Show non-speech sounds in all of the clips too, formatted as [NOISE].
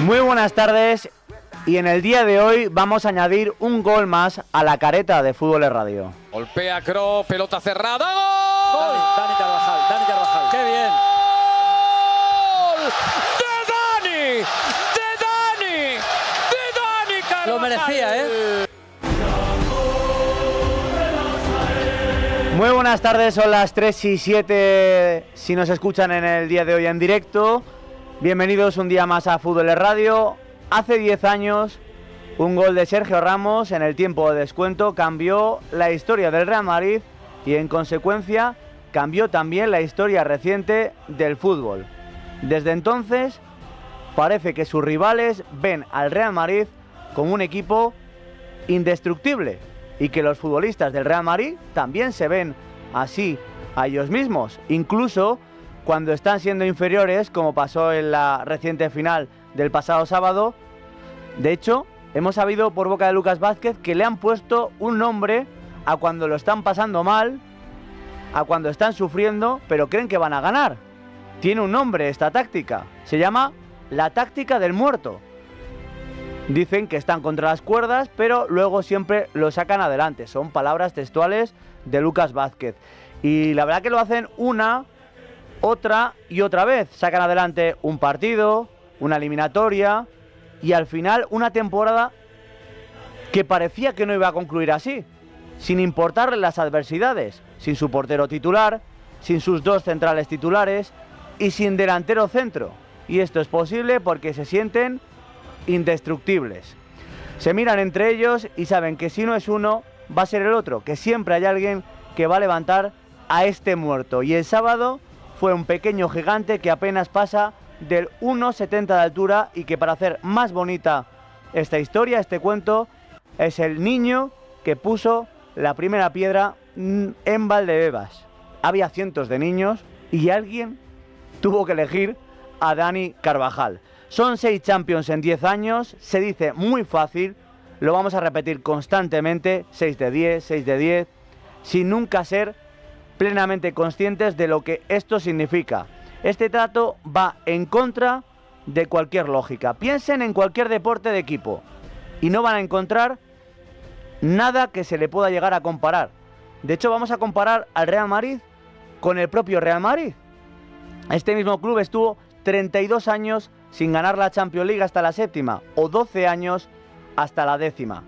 Muy buenas tardes y en el día de hoy vamos a añadir un gol más a la careta de Fútbol de Radio. Golpea Cro, pelota cerrada. ¡Gol! Dani, Carvajal, Dani Carvajal. ¡Qué bien! ¡Gol! ¡De Dani! ¡De Dani! ¡De Dani Carvajal! Lo merecía, ¿eh? Muy buenas tardes, son las 3 y 7 si nos escuchan en el día de hoy en directo. Bienvenidos un día más a Fútbol Radio. Hace 10 años, un gol de Sergio Ramos en el tiempo de descuento cambió la historia del Real Madrid y en consecuencia cambió también la historia reciente del fútbol. Desde entonces, parece que sus rivales ven al Real Madrid como un equipo indestructible y que los futbolistas del Real Madrid también se ven así a ellos mismos. Incluso cuando están siendo inferiores, como pasó en la reciente final del pasado sábado. De hecho, hemos sabido por boca de Lucas Vázquez que le han puesto un nombre a cuando lo están pasando mal, a cuando están sufriendo, pero creen que van a ganar. Tiene un nombre esta táctica. Se llama la táctica del muerto. Dicen que están contra las cuerdas, pero luego siempre lo sacan adelante. Son palabras textuales de Lucas Vázquez. Y la verdad que lo hacen una otra y otra vez. Sacan adelante un partido, una eliminatoria y al final una temporada que parecía que no iba a concluir así, sin importarle las adversidades, sin su portero titular, sin sus dos centrales titulares y sin delantero centro. Y esto es posible porque se sienten indestructibles. Se miran entre ellos y saben que si no es uno, va a ser el otro, que siempre hay alguien que va a levantar a este muerto. Y el sábado fue un pequeño gigante que apenas pasa del 1,70 de altura y que para hacer más bonita esta historia, este cuento, es el niño que puso la primera piedra mm, en Valdebebas. Había cientos de niños y alguien tuvo que elegir a Dani Carvajal. Son seis Champions en 10 años, se dice muy fácil, lo vamos a repetir constantemente, 6 de 10, 6 de 10, sin nunca ser plenamente conscientes de lo que esto significa. Este trato va en contra de cualquier lógica. Piensen en cualquier deporte de equipo y no van a encontrar nada que se le pueda llegar a comparar. De hecho, vamos a comparar al Real Madrid con el propio Real Madrid. Este mismo club estuvo 32 años sin ganar la Champions League hasta la séptima o 12 años hasta la décima.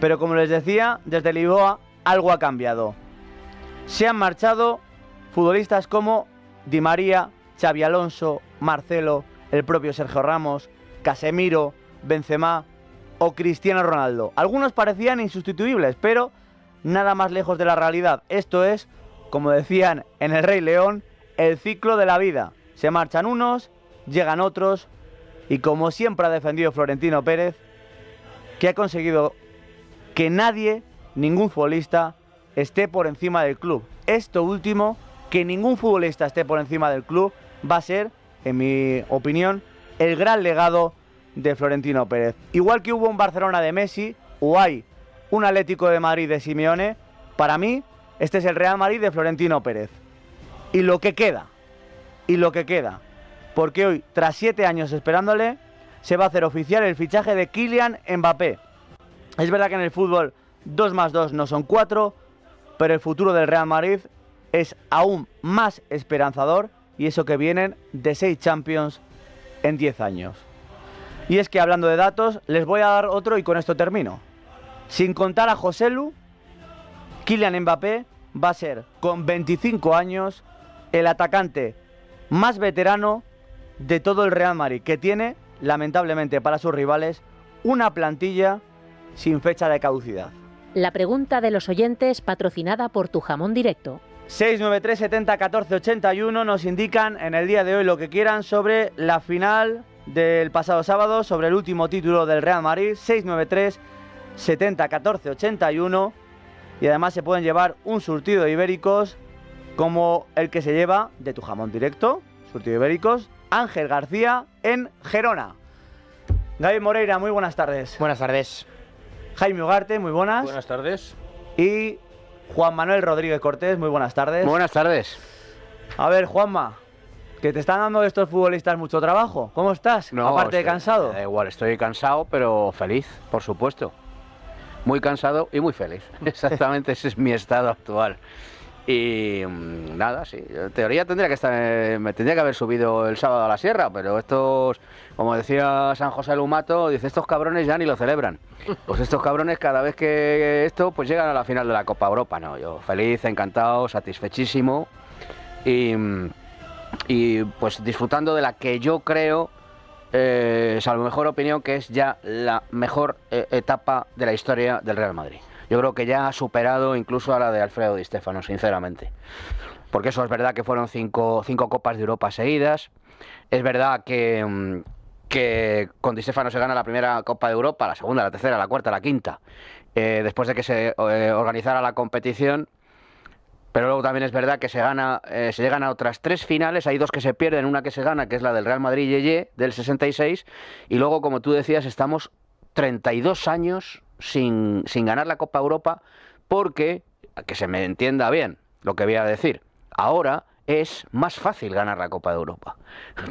Pero como les decía, desde Lisboa algo ha cambiado. Se han marchado futbolistas como Di María, Xavi Alonso, Marcelo, el propio Sergio Ramos, Casemiro, Benzema o Cristiano Ronaldo. Algunos parecían insustituibles, pero nada más lejos de la realidad. Esto es, como decían en El Rey León, el ciclo de la vida. Se marchan unos, llegan otros y como siempre ha defendido Florentino Pérez, que ha conseguido que nadie, ningún futbolista, esté por encima del club. Esto último, que ningún futbolista esté por encima del club, va a ser, en mi opinión, el gran legado de Florentino Pérez. Igual que hubo un Barcelona de Messi, o hay un Atlético de Madrid de Simeone, para mí este es el Real Madrid de Florentino Pérez. Y lo que queda, y lo que queda, porque hoy, tras siete años esperándole, se va a hacer oficial el fichaje de Kylian Mbappé. Es verdad que en el fútbol ...dos más dos no son cuatro pero el futuro del Real Madrid es aún más esperanzador y eso que vienen de seis Champions en 10 años. Y es que hablando de datos, les voy a dar otro y con esto termino. Sin contar a José Lu, Kylian Mbappé va a ser con 25 años el atacante más veterano de todo el Real Madrid, que tiene, lamentablemente para sus rivales, una plantilla sin fecha de caducidad. La pregunta de los oyentes patrocinada por Tu Jamón Directo. 693 70 14 81 nos indican en el día de hoy lo que quieran sobre la final del pasado sábado, sobre el último título del Real Madrid. 693 70 14 81 y además se pueden llevar un surtido de ibéricos como el que se lleva de Tu Jamón Directo, surtido de ibéricos, Ángel García en Gerona. David Moreira, muy buenas tardes. Buenas tardes. Jaime Ugarte, muy buenas. Buenas tardes. Y Juan Manuel Rodríguez Cortés, muy buenas tardes. Buenas tardes. A ver, Juanma, que te están dando estos futbolistas mucho trabajo. ¿Cómo estás? Aparte de cansado. Da igual, estoy cansado, pero feliz, por supuesto. Muy cansado y muy feliz. [LAUGHS] Exactamente ese es mi estado actual. Y mm, nada, sí. En teoría tendría que estar, eh, me tendría que haber subido el sábado a la sierra, pero estos, como decía San José Lumato, dice, estos cabrones ya ni lo celebran. [LAUGHS] Pues estos cabrones cada vez que esto, pues llegan a la final de la Copa Europa, ¿no? Yo feliz, encantado, satisfechísimo y, mm, pues disfrutando de la que yo creo, eh, salvo mejor opinión, que es ya la mejor eh, etapa de la historia del Real Madrid yo creo que ya ha superado incluso a la de Alfredo Di Stefano, sinceramente. Porque eso es verdad que fueron cinco, cinco Copas de Europa seguidas. Es verdad que, mm, con Di Stefano se gana la primera Copa de Europa, la segunda, la tercera, la cuarta, la quinta, eh, después de que se eh, organizara la competición. Pero luego también es verdad que se, gana, eh, se llegan a otras tres finales, hay dos que se pierden, una que se gana, que es la del Real Madrid Yeye, del 66, y luego, como tú decías, estamos 32 años sin, ganar la Copa Europa porque, que se me entienda bien lo que voy a decir, ahora es más fácil ganar la Copa de Europa. [LAUGHS]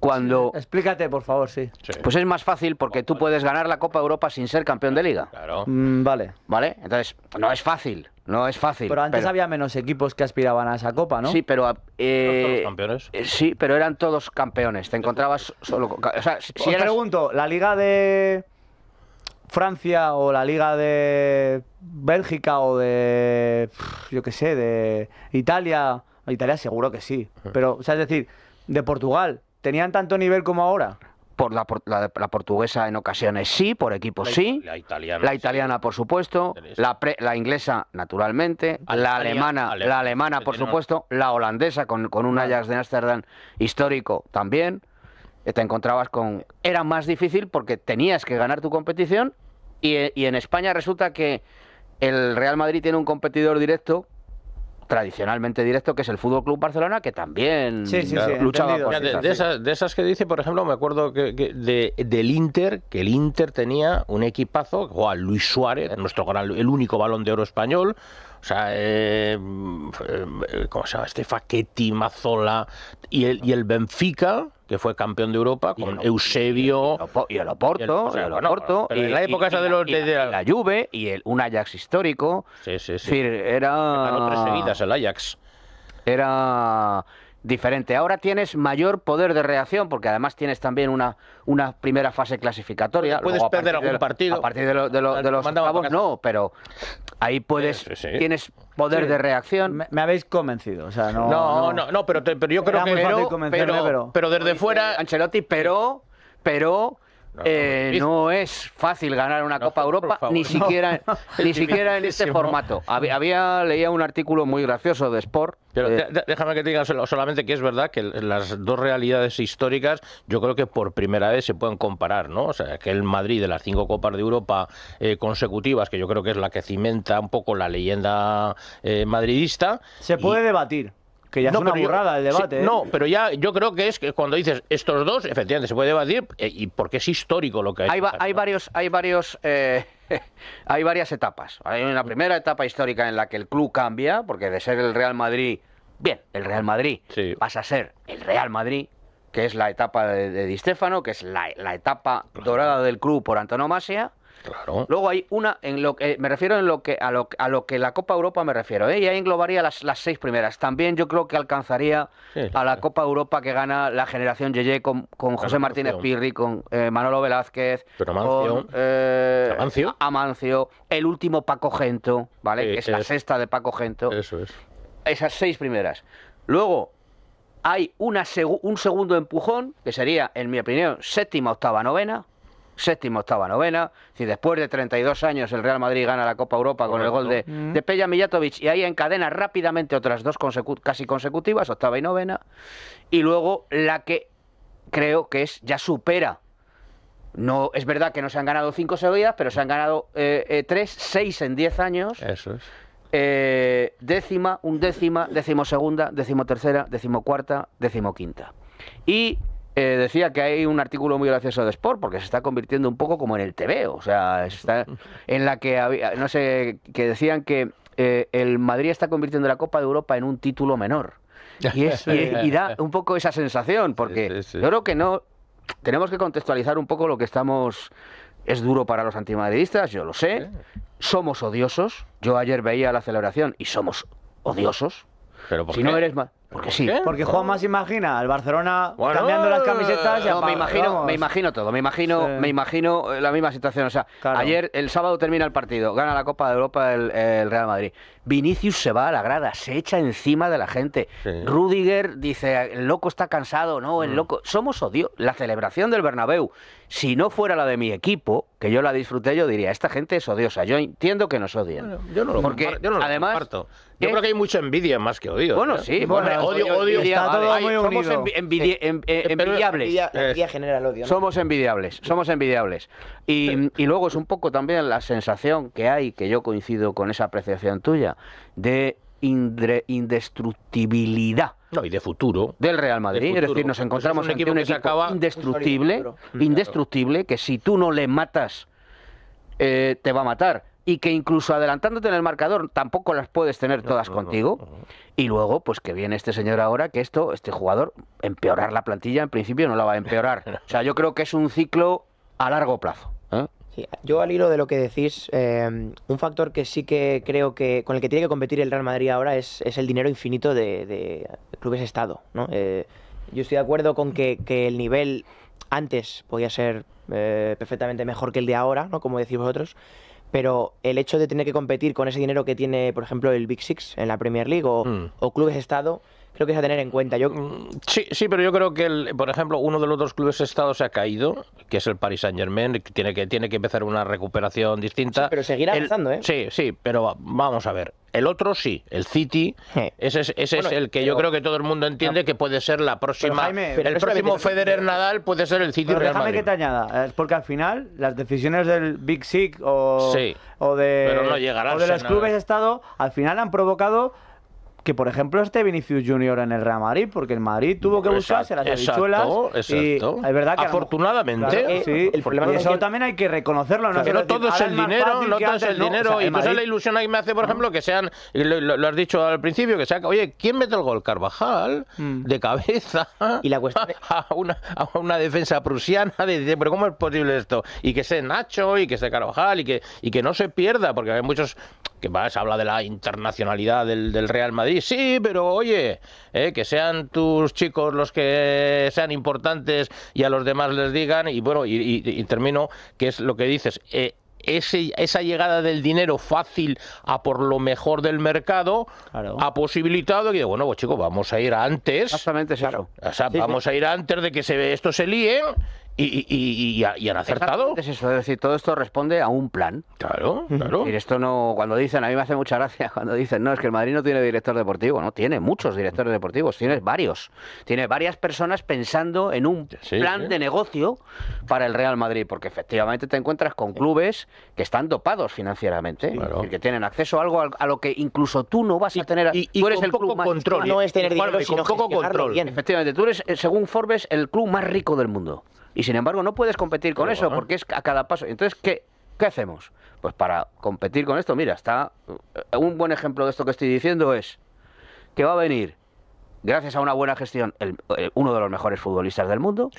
cuando... Explícate, por favor, sí. Pues es más fácil porque tú puedes ganar la Copa Europa sin ser campeón de liga. Claro. Mm, vale. Vale, entonces no es fácil. No es fácil. Pero antes había menos equipos que aspiraban a esa copa, ¿no? Sí, pero. Eh, campeones? Eh, sí, pero eran todos campeones. Te encontrabas solo. O sea, si Os pregunto, ¿la liga de Francia o la liga de Bélgica o de, yo qué sé, de Italia, Italia seguro que sí, pero, o sea, es decir, de Portugal, ¿tenían tanto nivel como ahora? Por la, portuguesa en ocasiones sí, por equipos sí. La italiana. por supuesto. La, la inglesa, naturalmente. la alemana, la alemana, por supuesto. La holandesa, con, con un Ajax de Ámsterdam histórico también te encontrabas con... Era más difícil porque tenías que ganar tu competición y, en España resulta que el Real Madrid tiene un competidor directo tradicionalmente directo, que es el Fútbol Club Barcelona, que también sí, luchaba por de, esas, que dice, por ejemplo, me acuerdo que, del Inter, que el Inter tenía un equipazo, Juan Luis Suárez, nuestro gran, el único balón de oro español, o sea, eh, eh, ¿cómo se llama? Este Faquetti, Mazola y y el Benfica, que fue campeón de Europa con Eusebio y el Oporto, y el, Oporto, y, la época esa de la, Juve y el, un Ajax histórico. Sí, sí, sí. Es decir, era tres seguidas el Ajax. Era diferente. Ahora tienes mayor poder de reacción porque además tienes también una, una primera fase clasificatoria. Puedes perder algún partido. A partir de, los no, pero ahí puedes tienes poder de reacción. Me, habéis convencido, no No, no, pero, pero yo creo que pero, pero, desde fuera Ancelotti, pero pero eh, no es fácil ganar una Copa Europa, ni siquiera, [LAUGHS] ni siquiera en este formato. Había, leía un artículo muy gracioso de Sport. Pero eh, déjame que te diga solamente que es verdad que las dos realidades históricas, yo creo que por primera vez se pueden comparar, ¿no? O sea, que el Madrid de las cinco Copas de Europa eh, consecutivas, que yo creo que es la que cimenta un poco la leyenda madridista. Se puede debatir que ya no, el debate. ¿eh? No, pero ya yo creo que es que cuando dices estos dos, efectivamente se puede debatir eh, y porque es histórico lo que hay. Hay, hay varios, hay varios. Eh, [LAUGHS] hay varias etapas. Hay una primera etapa histórica en la que el club cambia, porque de ser el Real Madrid, bien, el Real Madrid vas a ser el Real Madrid, que es la etapa de, de Di Stéfano, que es la etapa dorada del club por antonomasia. Luego hay una, en lo que, me refiero en lo que, a, lo, que la Copa Europa me refiero, ¿eh? y ahí englobaría las, las seis primeras. También yo creo que alcanzaría a la Copa Europa que gana la generación Yeye con, con José Martínez Pirri, con eh, Manolo Velázquez, eh, Amancio, el último Paco Gento, ¿vale? que es, la sexta de Paco Gento. Eso es. Esas seis primeras. Luego, hay una un segundo empujón, que sería, en mi opinión, séptima, octava, novena, Séptimo, octava, novena. Si después de 32 años el Real Madrid gana la Copa Europa con el gol de, mm. de Mijatovic y ahí encadena rápidamente otras dos casi consecutivas, octava y novena, y luego la que creo que es ya supera. No, es verdad que no se han ganado cinco seguidas, pero se han ganado eh, eh tres, seis en diez años. Eso es. Eh, décima, undécima, décimo decimotercera, decimocuarta, decimoquinta. Y eh, decía que hay un artículo muy gracioso de Sport, porque se está convirtiendo un poco como en el TV, o sea, está [LAUGHS] en la que no sé, que decían que eh, el Madrid está convirtiendo la Copa de Europa en un título menor. Y, da un poco esa sensación, porque yo creo que no. Tenemos que contextualizar un poco lo que estamos. Es duro para los antimadridistas, yo lo sé. Somos odiosos. Yo ayer veía la celebración y somos odiosos. ¿Pero si no eres más... Porque sí. Porque Juan más imagina El Barcelona cambiando las eh, camisetas. No, me imagino, me imagino todo. Me imagino, me imagino eh, la misma situación. O sea, ayer el sábado termina el partido, gana la Copa de Europa el Real Madrid. Vinicius se va a la grada, se echa encima de la gente. Rudiger dice, el loco está cansado, no, el mm. loco... Somos odio. La celebración del Bernabéu, si no fuera la de mi equipo, que yo la disfruté, yo diría, esta gente es odiosa. Yo entiendo que nos odien. yo no lo Porque, yo comparto. Yo creo que hay mucha envidia más que odio. Bueno, ¿eh? sí. odio, odio. Somos envidiables. Somos envidiables, somos envidiables. y, luego es un poco también la sensación que hay, que yo coincido con esa apreciación tuya, de indestructibilidad. No, y de futuro. Del Real Madrid. es decir, nos encontramos en un ante un equipo indestructible, mm, indestructible, que si tú no le matas, eh, te va a matar. Y que incluso adelantándote en el marcador tampoco las puedes tener todas contigo. y luego, pues que viene este señor ahora, que esto, este jugador, empeorar la plantilla, en principio no la va a empeorar. [LAUGHS] o sea, yo creo que es un ciclo a largo plazo. ¿eh? Yo al hilo de lo que decís, eh, un factor que sí que creo que con el que tiene que competir el Real Madrid ahora es, es el dinero infinito de, de clubes Estado. ¿no? Eh, yo estoy de acuerdo con que, que el nivel antes podía ser eh, perfectamente mejor que el de ahora, ¿no? como decís vosotros, pero el hecho de tener que competir con ese dinero que tiene, por ejemplo, el Big Six en la Premier League o, mm. o clubes Estado, creo que es a tener en cuenta. Yo... Mm, sí, sí, pero yo creo que, por ejemplo, uno de los dos clubes Estado se ha caído, que es el Paris Saint Germain, que tiene que, tiene que empezar una recuperación distinta. pero seguirá avanzando, ¿eh? Sí, sí, pero vamos a ver. El otro sí, el City. Ese es, ese es el que yo creo que todo el mundo entiende que puede ser la próxima. el próximo Federer Nadal puede ser el City pero déjame que te añada, eh, porque al final las decisiones del Big Six o, de, los clubes de Estado al final han provocado que por ejemplo este Vinicius Junior en el Real Madrid, porque el Madrid tuvo que buscarse las habichuelas. Exacto, Y es verdad que afortunadamente. sí, el problema eso también hay que reconocerlo. No, no todo es el dinero, dinero. y pues es la ilusión que me hace, por ejemplo, que sean, lo, has dicho al principio, que sea, oye, ¿quién mete el gol? Carvajal, mm. de cabeza. Y la cuestión [LAUGHS] a, una, una defensa prusiana, de, pero ¿cómo es posible esto? Y que sea Nacho, y que sea Carvajal, y que, y que no se pierda, porque hay muchos se habla de la internacionalidad del, Real Madrid. Sí, pero oye, eh, que sean tus chicos los que sean importantes y a los demás les digan. Y bueno, y, termino, que es lo que dices. Eh, ese, esa llegada del dinero fácil a por lo mejor del mercado ha posibilitado que, bueno, pues chicos, vamos a ir antes. Exactamente, claro. vamos a ir antes de que se, esto se líe y, y, han acertado. Es eso, es decir, todo esto responde a un plan. Claro, claro. Y esto no, cuando dicen, a mí me hace mucha gracia [LAUGHS] cuando dicen, no, es que el Madrid no tiene director deportivo, no tiene muchos directores deportivos, tiene varios. Tiene varias personas pensando en un plan de negocio para el Real Madrid, porque efectivamente te encuentras con clubes que están dopados financieramente, que tienen acceso a algo a lo que incluso tú no vas a tener. Y, tú eres el poco control. no es tener dinero, sino poco control. Efectivamente, tú eres, eh, según Forbes, el club más rico del mundo. Y sin embargo, no puedes competir con eso porque es a cada paso. Entonces, ¿qué, ¿qué hacemos? Pues para competir con esto, mira, está. Eh, un buen ejemplo de esto que estoy diciendo es que va a venir, gracias a una buena gestión, eh, uno de los mejores futbolistas del mundo.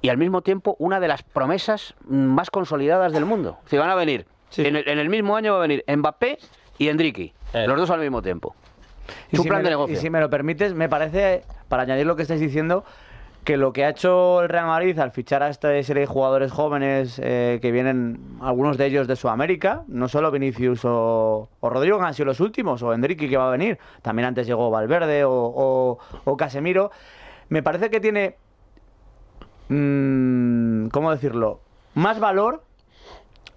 Y al mismo tiempo, una de las promesas mm, más consolidadas del mundo. Si van a venir, en, el, mismo año va a venir Mbappé y Endricky, eh. los dos al mismo tiempo. ¿Y plan de negocio. Y si me lo permites, me parece, para añadir lo que estáis diciendo, que lo que ha hecho el Real Madrid al fichar a esta serie de jugadores jóvenes eh, que vienen, algunos de ellos de Sudamérica, no solo Vinicius o, Rodrigo, han sido los últimos, o Enrique que va a venir, también antes llegó Valverde o, Casemiro, me parece que tiene, mm, ¿cómo decirlo?, más valor,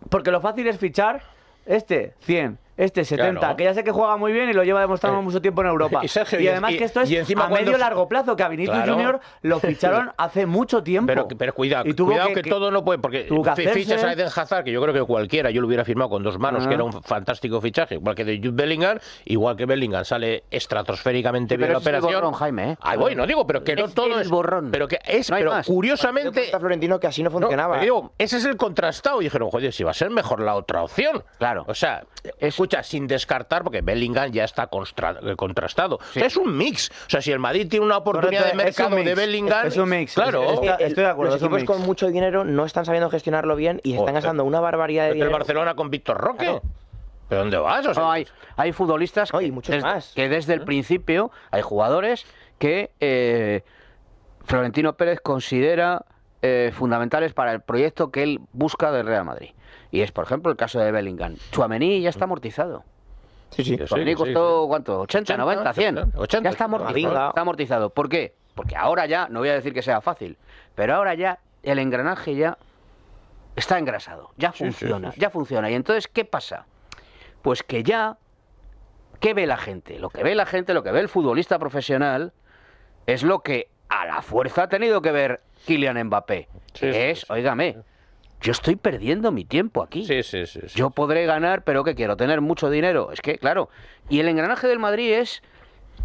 porque lo fácil es fichar este 100, este 70, que ya sé que juega muy bien y lo lleva demostrando eh, mucho tiempo en Europa. Y, Sergio, y además que esto es a medio largo plazo, que a Vinicius Junior lo [LAUGHS] ficharon hace mucho tiempo. Pero, cuidado, cuidado que, todo no puede, porque fichas a Eden Hazard, que yo creo que cualquiera, yo lo hubiera firmado con dos manos, que ah. era un fantástico fichaje, igual que de Jude Bellingham, igual que Bellingham sale estratosféricamente bien la operación. Jaime, Ahí voy, no digo, pero que no todo es borrón. Pero que es, curiosamente Florentino que así no funcionaba. ese es el contrastado y dijeron, joder, si va a ser mejor la otra opción. Claro. O sea, es sin descartar, porque Bellingham ya está eh, contrastado. es un mix. O sea, si el Madrid tiene una oportunidad de mercado de Bellingham. Es un mix. Los equipos con mucho dinero no están sabiendo gestionarlo bien y están gastando una barbaridad de dinero. El Barcelona con Víctor Roque. ¿Pero dónde vas? hay, hay futbolistas hay que, más. que desde el principio hay jugadores que eh, Florentino Pérez considera eh, fundamentales para el proyecto que él busca del Real Madrid. Y es, por ejemplo, el caso de Bellingham. Chuamení ya está amortizado. Sí, sí. Chuamení costó, ¿cuánto? 80, 90, 100. ya está amortizado. Está amortizado. ¿Por qué? Porque ahora ya, no voy a decir que sea fácil, pero ahora ya el engranaje ya está engrasado, ya funciona, ya funciona. ¿Y entonces qué pasa? Pues que ya, ¿qué ve la gente? Lo que ve la gente, lo que ve el futbolista profesional, es lo que a la fuerza ha tenido que ver Kylian Mbappé. es, oígame, yo estoy perdiendo mi tiempo aquí. Sí, sí, sí, Yo podré ganar, pero que quiero? ¿Tener mucho dinero? Es que, claro. Y el engranaje del Madrid es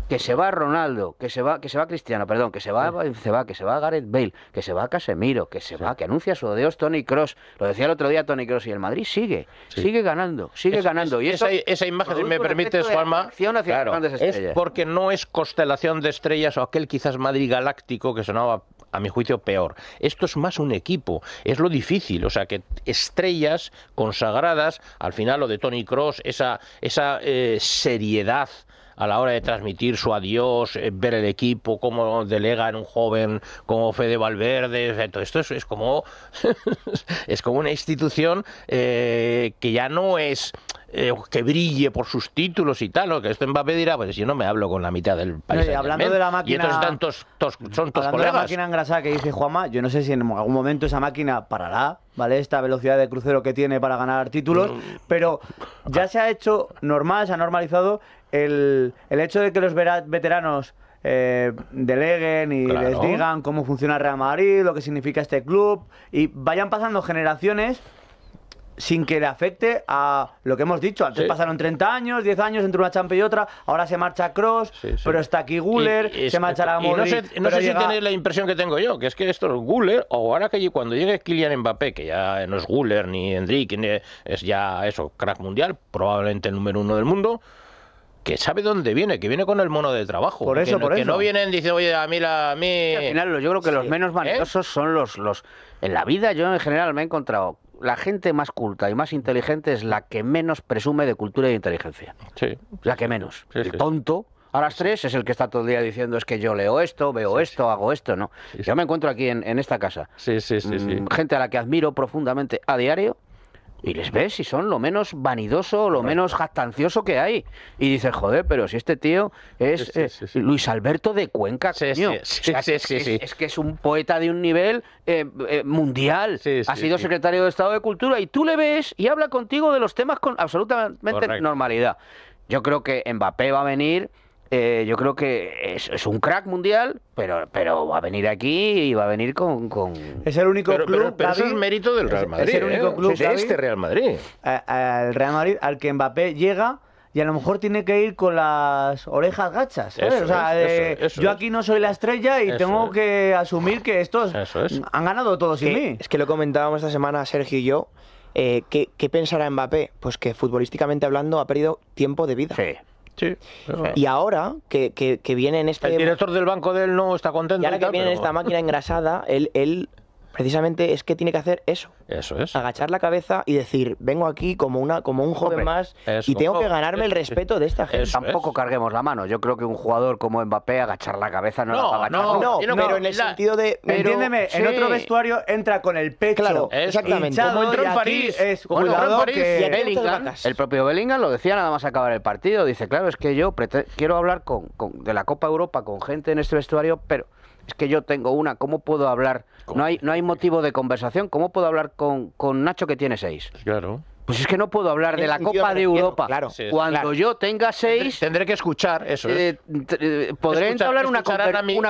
que se va Ronaldo, que se va, que se va Cristiano, perdón, que se va, se va, que se va Gareth Bale, que se va Casemiro, que se va, que anuncia su adiós Tony Cross. Lo decía el otro día Tony Cross y el Madrid sigue, sigue ganando, sigue ganando. y esa, esa, imagen, si me permite, Juanma, es porque no es constelación de estrellas o aquel quizás Madrid galáctico que sonaba a mi juicio peor. Esto es más un equipo, es lo difícil, o sea que estrellas consagradas, al final lo de Tony Cross, esa, esa eh, seriedad a la hora de transmitir su adiós, eh, ver el equipo, cómo delega en un joven como Fede Valverde, todo esto es, como [LAUGHS] es como una institución eh, que ya no es eh, que brille por sus títulos y tal, lo que esto Mbappé dirá, pues yo no me hablo con la mitad del país. y hablando de la máquina. tantos, la máquina engrasada que dice Juama, yo no sé si en algún momento esa máquina parará, ¿vale? Esta velocidad de crucero que tiene para ganar títulos, mm. pero ya se ha hecho normal, se ha normalizado el, hecho de que los veteranos eh, deleguen y les digan cómo funciona Real Madrid, lo que significa este club, y vayan pasando generaciones sin que le afecte a lo que hemos dicho. Antes pasaron 30 años, 10 años entre una champa y otra, ahora se marcha Cross, pero está aquí Guller, se marchará a no sé, no sé si tenéis la impresión que tengo yo, que es que esto es Guller, o ahora que cuando llegue Kylian Mbappé, que ya no es Guller ni Hendrik, es ya eso, crack mundial, probablemente el número uno del mundo, que sabe dónde viene, que viene con el mono de trabajo. Por eso, que, que no vienen diciendo, oye, a mí la... al final yo creo que los menos ¿eh? valiosos son los, los... En la vida yo en general me he encontrado... La gente más culta y más inteligente es la que menos presume de cultura y e inteligencia. Sí. La que menos. el tonto... A las tres es el que está todo el día diciendo es que yo leo esto, veo esto, hago esto, ¿no? yo me encuentro aquí en, esta casa. Sí, sí, mm, sí. Gente a la que admiro profundamente a diario y les ves si son lo menos vanidoso, lo menos jactancioso que hay. Y dices, joder, pero si este tío es eh, Luis Alberto de Cuenca, es, que, es, un poeta de un nivel eh, eh, mundial. ha sido secretario de Estado de Cultura y tú le ves y habla contigo de los temas con absolutamente normalidad. Yo creo que Mbappé va a venir eh, yo creo que es, un crack mundial, pero, pero va a venir aquí y va a venir con. Es el único club. eso es mérito del Real Madrid. Es el único ¿eh? club. de este Real Madrid. Al Real Madrid, al que Mbappé llega y a lo mejor tiene que ir con las orejas gachas. yo aquí no soy la estrella y tengo que asumir que estos han ganado todos sin mí. Es que lo comentábamos esta semana Sergio y yo. Eh, ¿qué, ¿Qué pensará Mbappé? Pues que futbolísticamente hablando ha perdido tiempo de vida. Y ahora que, viene en este... El director del banco del él no está contento. Y ahora que viene en esta máquina engrasada, él, él precisamente es que tiene que hacer eso. Eso es. Agachar la cabeza y decir, vengo aquí como una como un joven más y tengo que ganarme el respeto de esta gente. Tampoco carguemos la mano. Yo creo que un jugador como Mbappé agachar la cabeza no, no la va No, no, no, pero en el sentido de Entiéndeme, en otro vestuario entra con el pecho. Claro, exactamente. Como entró en París, es como París el propio Bellingham lo decía nada más acabar el partido, dice, "Claro, es que yo quiero hablar con, de la Copa Europa con gente en este vestuario, pero es que yo tengo una, ¿cómo puedo hablar? No hay, no hay motivo de conversación, ¿cómo puedo hablar con Nacho que tiene seis? Claro. Pues es que no puedo hablar de eh, la Copa de Europa. Claro, Cuando yo tenga seis. Tendré que escuchar, eso. Es. ¿eh? Eh, eh, podré una,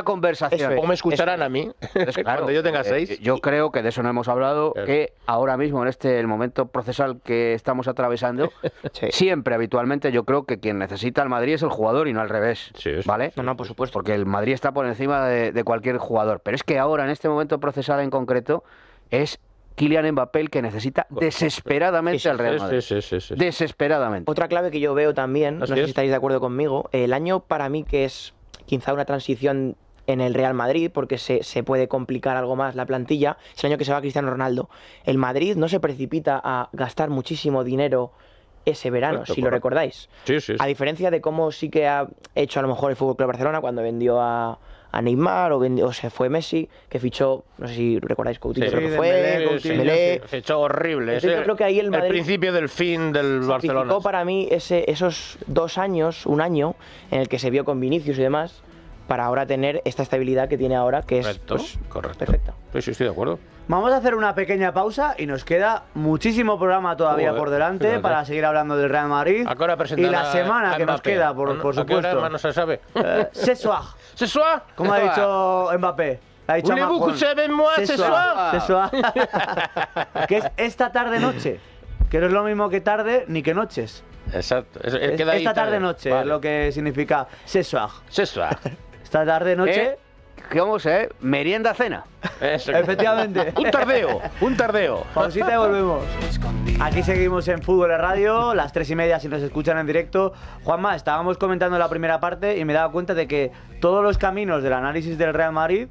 conversación. o me escucharán a mí. [LAUGHS] Cuando yo tenga seis. yo creo que de eso no hemos hablado. Que ahora mismo, en este el momento procesal que estamos atravesando, [LAUGHS] siempre, habitualmente, yo creo que quien necesita al Madrid es el jugador y no al revés. ¿Vale? No, no, por supuesto. Porque el Madrid está por encima de cualquier jugador. Pero es que ahora, en este momento procesal en concreto, es Kylian Mbappé el que necesita desesperadamente al Real Madrid. desesperadamente. Otra clave que yo veo también, no sé si estáis de acuerdo conmigo, el año para mí que es quizá una transición en el Real Madrid, porque se, puede complicar algo más la plantilla, es el año que se va Cristiano Ronaldo. El Madrid no se precipita a gastar muchísimo dinero ese verano, si lo recordáis. sí, sí. A diferencia de cómo sí que ha hecho a lo mejor el Fútbol Club Barcelona cuando vendió a, a Neymar o, se fue Messi, que fichó, no sé si recordáis, Coutinho sí, creo que fue, Coutinho, Fichó horrible. yo creo que ahí el, principio del fin del Barcelona. para mí esos dos años, un año, en el que se vio con Vinicius y demás, para ahora tener esta estabilidad que tiene ahora, que es correcto. Pues, perfecta. Pues sí, estoy de acuerdo. Vamos a hacer una pequeña pausa y nos queda muchísimo programa todavía por delante para seguir hablando del Real Madrid. y la semana que nos queda, por, supuesto. ¿Cómo se sabe. Eh, [LAUGHS] Como ha dicho Mbappé. Ha dicho Macron. soir. [LAUGHS] que es esta tarde-noche. Que no es lo mismo que tarde ni que noches. Exacto. Es, Esta tarde-noche, es lo que significa sesuag soir. [LAUGHS] Esta tarde, noche. ¿Eh? ¿Cómo se? Merienda cena. [LAUGHS] Efectivamente. un tardeo, un tardeo. Pausita y volvemos. Aquí seguimos en Fútbol Radio, las tres y media si nos escuchan en directo. Juanma, estábamos comentando la primera parte y me he dado cuenta de que todos los caminos del análisis del Real Madrid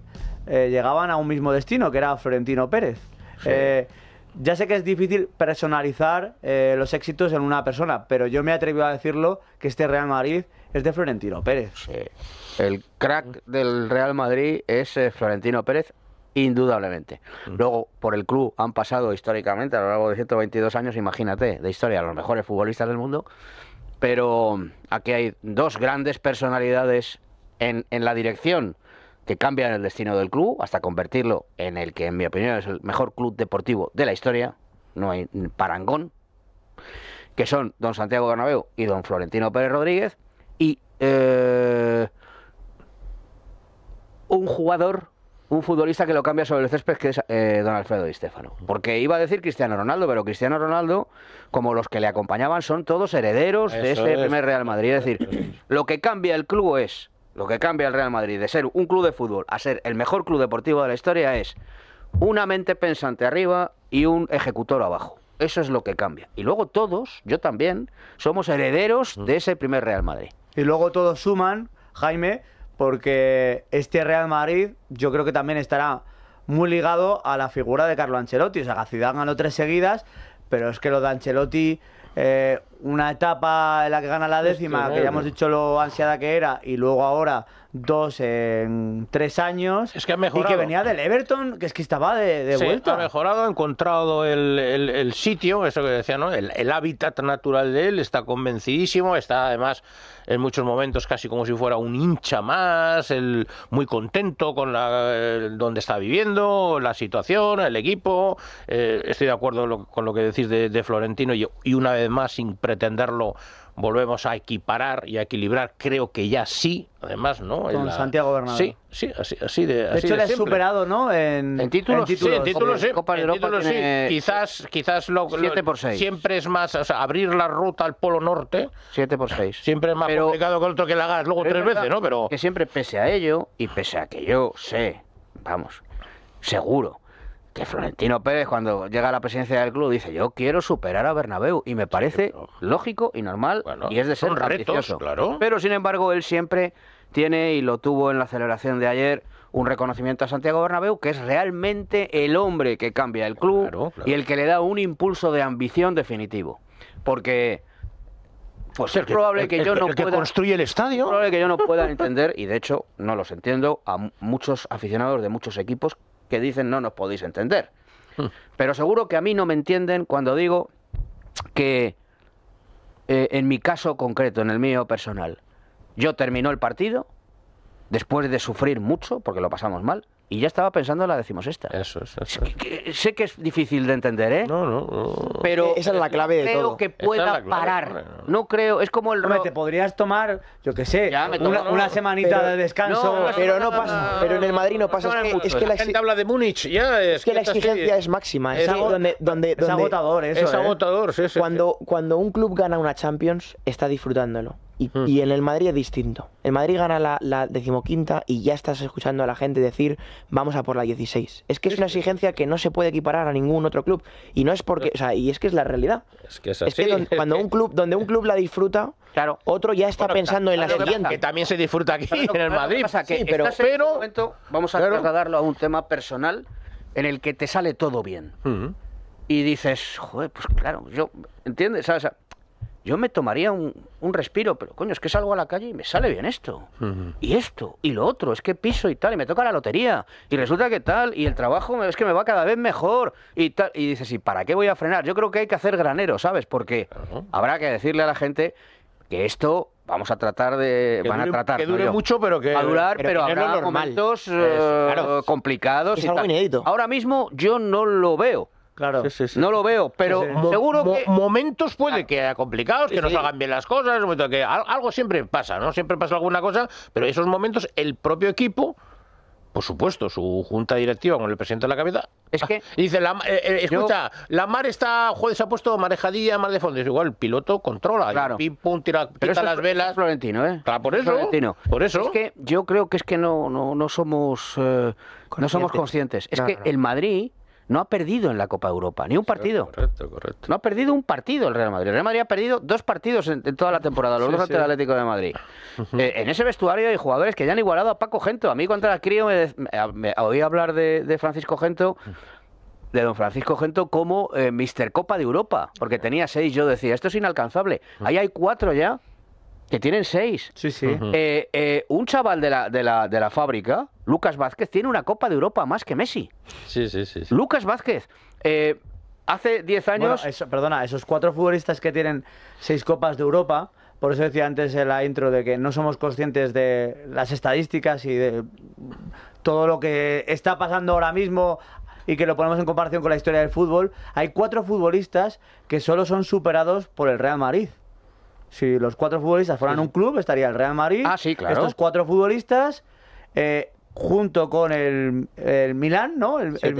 eh, llegaban a un mismo destino, que era Florentino Pérez. Eh, ya sé que es difícil personalizar eh, los éxitos en una persona, pero yo me atrevo a decirlo que este Real Madrid es de Florentino Pérez. Sí. El crack del Real Madrid es eh, Florentino Pérez, indudablemente. Luego, por el club han pasado históricamente, a lo largo de 122 años, imagínate, de historia, los mejores futbolistas del mundo. Pero aquí hay dos grandes personalidades en, la dirección que cambian el destino del club hasta convertirlo en el que, en mi opinión, es el mejor club deportivo de la historia. No hay parangón. Que son don Santiago Bernabéu y don Florentino Pérez Rodríguez. Y eh, un jugador, un futbolista que lo cambia sobre el césped, que es eh, don Alfredo Di Stefano. Porque iba a decir Cristiano Ronaldo, pero Cristiano Ronaldo, como los que le acompañaban, son todos herederos de ese este primer Real Madrid. Es decir, lo que cambia el club es, lo que cambia el Real Madrid de ser un club de fútbol a ser el mejor club deportivo de la historia es una mente pensante arriba y un ejecutor abajo. Eso es lo que cambia. Y luego todos, yo también, somos herederos mm. de ese primer Real Madrid. Y luego todos suman, Jaime, porque este Real Madrid yo creo que también estará muy ligado a la figura de Carlo Ancelotti. O sea, Zidane ganó tres seguidas, pero es que lo de Ancelotti, eh, una etapa en la que gana la décima, que, ya hemos dicho lo ansiada que era, y luego ahora dos en tres años. Es que ha Y que venía del Everton, que es que estaba de, de Ha mejorado, ha encontrado el, sitio, eso que decía, ¿no? El, hábitat natural de él, está convencidísimo, está además en muchos momentos casi como si fuera un hincha más, el, muy contento con la, eh, donde está viviendo, la situación, el equipo. Eh, estoy de acuerdo con lo que decís de, Florentino y, y una vez más impresionante pretenderlo volvemos a equiparar y a equilibrar, creo que ya sí, además, ¿no? Con Santiago Bernabéu. Sí, sí, así, así de hecho, le he superado, ¿no? En, títulos? sí, en títulos, sí. Europa Quizás, quizás lo, 7 por 6. siempre es más, o sea, abrir la ruta al Polo Norte. 7 por 6. Siempre es más complicado que el otro que la hagas luego tres veces, ¿no? Pero... Que siempre, pese a ello, y pese a que yo sé, vamos, seguro, Florentino Pérez cuando llega a la presidencia del club dice yo quiero superar a Bernabéu y me parece lógico y normal y es de ser retos, claro. Pero sin embargo él siempre tiene y lo tuvo en la celebración de ayer un reconocimiento a Santiago Bernabéu que es realmente el hombre que cambia el club y el que le da un impulso de ambición definitivo porque pues es probable que yo no pueda, el estadio. Es probable que yo no pueda entender, y de hecho no los entiendo, a muchos aficionados de muchos equipos que dicen no nos podéis entender. Hmm. Pero seguro que a mí no me entienden cuando digo que eh, en mi caso concreto, en el mío personal, yo terminó el partido después de sufrir mucho, porque lo pasamos mal, y ya estaba pensando en la decimos Eso, eso, eso. sé que es difícil de entender, ¿eh? No, no, Pero esa es la eh, clave de creo todo. que pueda parar. no. creo, es como el Hombre, te podrías tomar, yo qué sé, una, semanita de descanso, pero no pasa, pero en el Madrid no pasa, es que, la, habla de que, la exigencia es máxima, es, donde, es agotador, Es ¿eh? agotador, sí, sí. Cuando cuando un club gana una Champions, está disfrutándolo. Hmm. Y, en el Madrid es distinto. El Madrid gana la, decimoquinta y ya estás escuchando a la gente decir, vamos a por la 16. Es que es una exigencia que no se puede equiparar a ningún otro club. Y no es porque, o sea, y es que es la realidad. Es que es que cuando un club, donde un club la disfruta, claro, otro ya está pensando en la siguiente. Que también se disfruta aquí en el Madrid. pero, vamos a trasladarlo a un tema personal en el que te sale todo bien. Hmm. Y dices, joder, pues claro, yo, ¿entiendes? yo me tomaría un, un, respiro, pero coño, es que salgo a la calle y me sale bien esto, y esto, y lo otro, es que piso y tal, y me toca la lotería, y resulta que tal, y el trabajo es que me va cada vez mejor, y tal, y dices, ¿y para qué voy a frenar? Yo creo que hay que hacer granero, ¿sabes? Porque habrá que decirle a la gente que esto vamos a tratar de van a tratar que dure mucho pero que a pero, momentos eh, complicados y ahora mismo yo no lo veo Claro. No lo veo, pero seguro que... Momentos puede que haya complicados, que no salgan bien las cosas, que algo siempre pasa, ¿no? Siempre pasa alguna cosa, pero esos momentos el propio equipo por supuesto, su junta directiva con el presidente de la cabeza. Es que. [LAUGHS] dice, la, eh, eh, escucha, la mar está, joder, se ha puesto marejadilla, mar de fondo. Es igual, el piloto controla. Claro. Pim, tira, las velas. Florentino, ¿eh? Claro, por eso. Por eso. Es que yo creo que es que no, no, no somos, no somos conscientes. Es que el Madrid no ha perdido en la Copa Europa, ni un partido. correcto, correcto. No ha perdido un partido el Real Madrid. El Real Madrid ha perdido dos partidos en, toda la temporada, los dos ante el Atlético de Madrid. Eh, en ese vestuario hay jugadores que ya han igualado a Paco Gento. A mí cuando era crío me, oí hablar de, Francisco Gento mm. de don Francisco Gento como eh, Mister Copa de Europa, porque tenía seis, yo decía, esto es inalcanzable. Ahí hay cuatro ya que tienen seis. Sí, sí. Eh, un chaval de la, de la, de la fábrica, Lucas Vázquez tiene una Copa de Europa más que Messi. Sí, sí, sí. Lucas Vázquez. Eh, hace 10 años. perdona, esos cuatro futbolistas que tienen seis Copas de Europa. Por eso decía antes en la intro de que no somos conscientes de las estadísticas y de todo lo que está pasando ahora mismo y que lo ponemos en comparación con la historia del fútbol. Hay cuatro futbolistas que solo son superados por el Real Madrid. Si los cuatro futbolistas fueran un club, estaría el Real Madrid. Ah, sí, claro. Estos cuatro futbolistas. Eh, junto con el, el Milán, ¿no? El, el,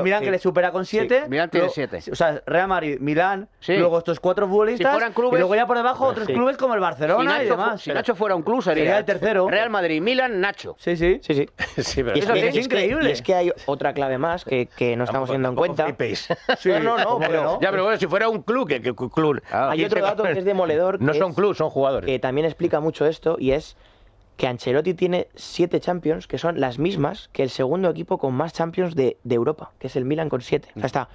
Milán, que le supera con 7. Sí. Milán tiene 7. O sea, Real Madrid, Milán, luego estos cuatro futbolistas. y luego ya por debajo otros clubes como el Barcelona y demás. Si Nacho fuera un club sería, el tercero. Real Madrid, Milán, Nacho. Sí, sí. sí, sí. [LAUGHS] Pero eso es, increíble. y es que hay otra clave más que, que no estamos yendo en cuenta. [LAUGHS] No, no, no, pero, Ya, pero bueno, si fuera un club, que, club. hay ah. otro dato que es demoledor. [LAUGHS] No son clubes, son jugadores. Que también explica mucho esto y es que Ancelotti tiene siete Champions, que son las mismas que el segundo equipo con más Champions de, Europa, que es el Milan con siete. O está